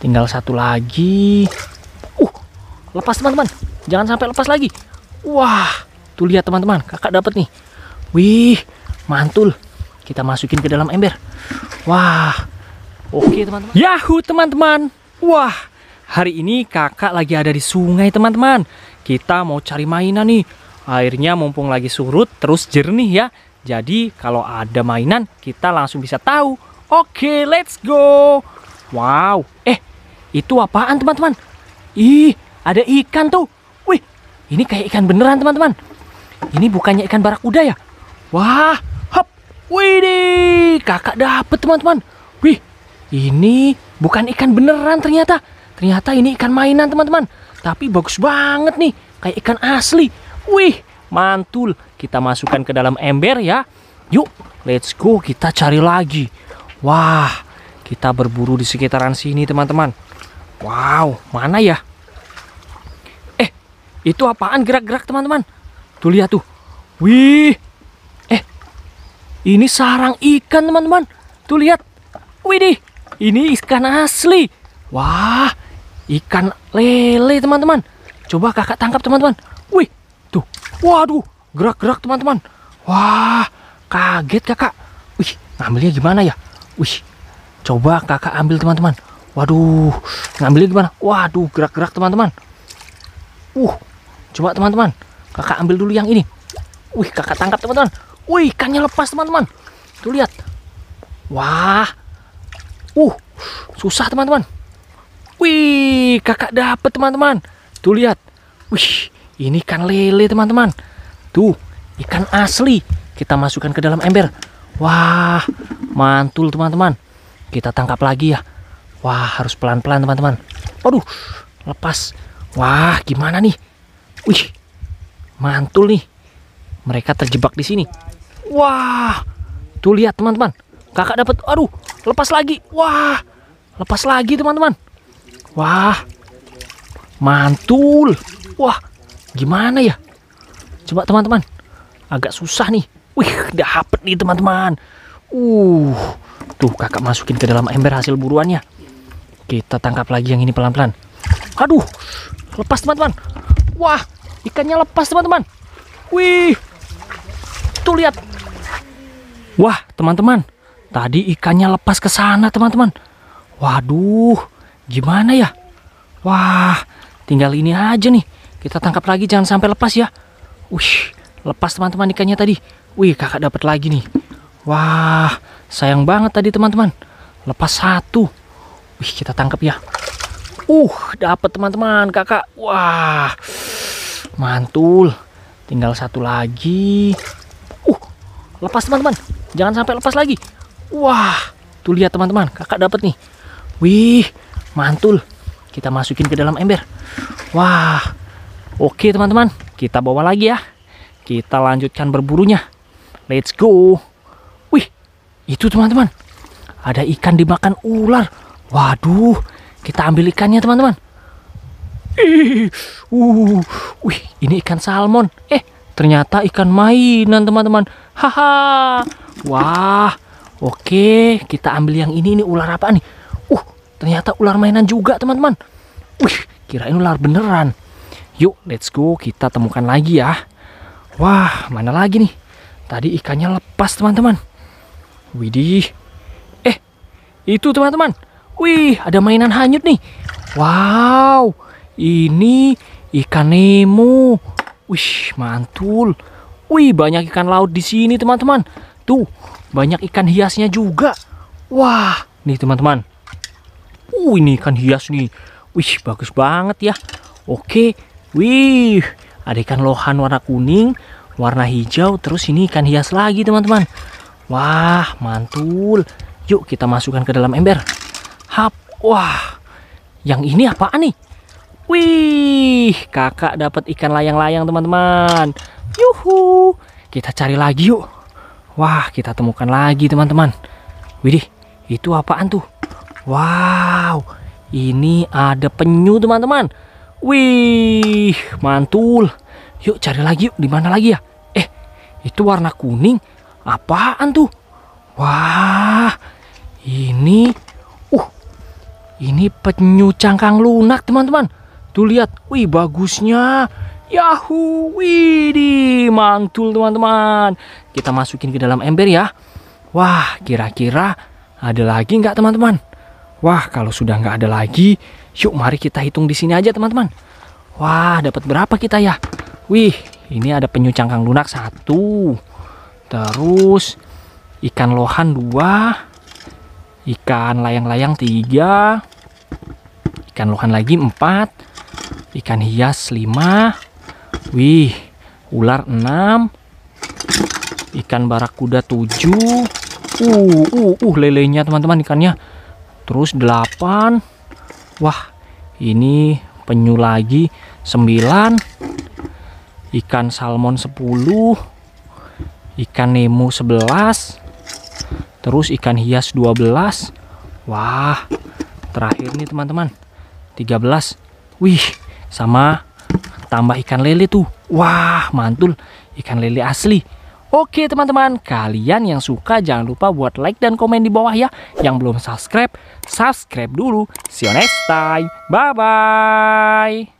Tinggal satu lagi. Uh, lepas teman-teman. Jangan sampai lepas lagi. Wah, tuh lihat teman-teman, kakak dapat nih. Wih, mantul. Kita masukin ke dalam ember. Wah, oke teman-teman. Yahu teman-teman. Wah, hari ini kakak lagi ada di sungai teman-teman. Kita mau cari mainan nih. Airnya mumpung lagi surut, terus jernih ya. Jadi kalau ada mainan, kita langsung bisa tahu. Oke, let's go. Wow, eh itu apaan teman-teman? Ih, ada ikan tuh. Wih, ini kayak ikan beneran teman-teman. Ini bukannya ikan barakuda ya? Wah, hop. Wih, kakak dapet teman-teman. Wih, ini bukan ikan beneran ternyata. Ternyata ini ikan mainan teman-teman. Tapi bagus banget nih, kayak ikan asli. Wih, mantul. Kita masukkan ke dalam ember ya. Yuk, let's go kita cari lagi. Wah, kita berburu di sekitaran sini teman-teman. Wow, mana ya? Eh, itu apaan gerak-gerak teman-teman? Tuh lihat tuh. Wih. Eh, ini sarang ikan teman-teman. Tuh lihat. wih Widih, ini ikan asli. Wah, ikan lele teman-teman. Coba kakak tangkap teman-teman. Wih, tuh. Waduh, gerak-gerak teman-teman. Wah, kaget kakak. Wih, ngambilnya gimana ya? Wih, coba kakak ambil teman-teman. Waduh, ngambilnya gimana? Waduh, gerak-gerak teman-teman. Uh, coba teman-teman. Kakak ambil dulu yang ini. Wih, kakak tangkap teman-teman. Wih, ikannya lepas teman-teman. Tuh lihat. Wah. Uh, susah teman-teman. Wih, kakak dapet teman-teman. Tuh lihat. Wih, ini ikan lele teman-teman. Tuh, ikan asli. Kita masukkan ke dalam ember. Wah, mantul teman-teman. Kita tangkap lagi ya. Wah, harus pelan-pelan teman-teman. Aduh, lepas. Wah, gimana nih? Wih, mantul nih. Mereka terjebak di sini. Wah, tuh lihat teman-teman. Kakak dapat. Aduh, lepas lagi. Wah, lepas lagi teman-teman. Wah, mantul. Wah, gimana ya? Coba teman-teman. Agak susah nih. Wih, dapet nih teman-teman. Uh, tuh kakak masukin ke dalam ember hasil buruannya. Kita tangkap lagi yang ini pelan-pelan. Aduh, lepas teman-teman. Wah, ikannya lepas teman-teman. Wih, tuh lihat. Wah, teman-teman, tadi ikannya lepas ke sana teman-teman. Waduh, gimana ya? Wah, tinggal ini aja nih. Kita tangkap lagi, jangan sampai lepas ya. Wih, lepas teman-teman ikannya tadi. Wih, kakak dapat lagi nih. Wah, sayang banget tadi teman-teman. Lepas satu. Wih, kita tangkap ya. Uh, dapat teman-teman, kakak. Wah, mantul. Tinggal satu lagi. Uh, lepas teman-teman. Jangan sampai lepas lagi. Wah, tuh lihat teman-teman, kakak dapat nih. Wih, mantul. Kita masukin ke dalam ember. Wah, oke teman-teman. Kita bawa lagi ya. Kita lanjutkan berburunya. Let's go. Wih, itu teman-teman. Ada ikan dimakan ular. Waduh, kita ambil ikannya teman-teman. Ih, uh, wih, ini ikan salmon. Eh, ternyata ikan mainan teman-teman. Haha, wah, oke, kita ambil yang ini. Ini ular apa nih? Uh, ternyata ular mainan juga teman-teman. Wih, kirain ular beneran. Yuk, let's go, kita temukan lagi ya. Wah, mana lagi nih? Tadi ikannya lepas teman-teman. Widih, eh, itu teman-teman Wih, ada mainan hanyut nih. Wow, ini ikan Nemo. Wih, mantul. Wih, banyak ikan laut di sini, teman-teman. Tuh, banyak ikan hiasnya juga. Wah, nih teman-teman. Uh, ini ikan hias nih. Wih, bagus banget ya. Oke. Wih, ada ikan lohan warna kuning, warna hijau, terus ini ikan hias lagi, teman-teman. Wah, mantul. Yuk kita masukkan ke dalam ember. Hap, wah, yang ini apaan nih? Wih, kakak dapat ikan layang-layang teman-teman. Yuhu, kita cari lagi yuk. Wah, kita temukan lagi teman-teman. Widih, itu apaan tuh? Wow, ini ada penyu teman-teman. Wih, mantul. Yuk cari lagi yuk, di mana lagi ya? Eh, itu warna kuning. Apaan tuh? Wah, ini ini penyu cangkang lunak teman-teman. Tuh lihat, wih bagusnya. Yahoo, widih, mantul teman-teman. Kita masukin ke dalam ember ya. Wah, kira-kira ada lagi nggak teman-teman? Wah, kalau sudah nggak ada lagi, yuk mari kita hitung di sini aja teman-teman. Wah, dapat berapa kita ya? Wih, ini ada penyu cangkang lunak satu. Terus ikan lohan dua, ikan layang-layang tiga, ikan lohan lagi 4 ikan hias 5 wih ular 6 ikan barakuda 7 uh uh uh lelenya teman-teman ikannya terus 8 wah ini penyu lagi 9 ikan salmon 10 ikan nemo 11 terus ikan hias 12 wah terakhir nih teman-teman 13 wih sama tambah ikan lele tuh wah mantul ikan lele asli Oke teman-teman, kalian yang suka jangan lupa buat like dan komen di bawah ya. Yang belum subscribe, subscribe dulu. See you next time. Bye-bye.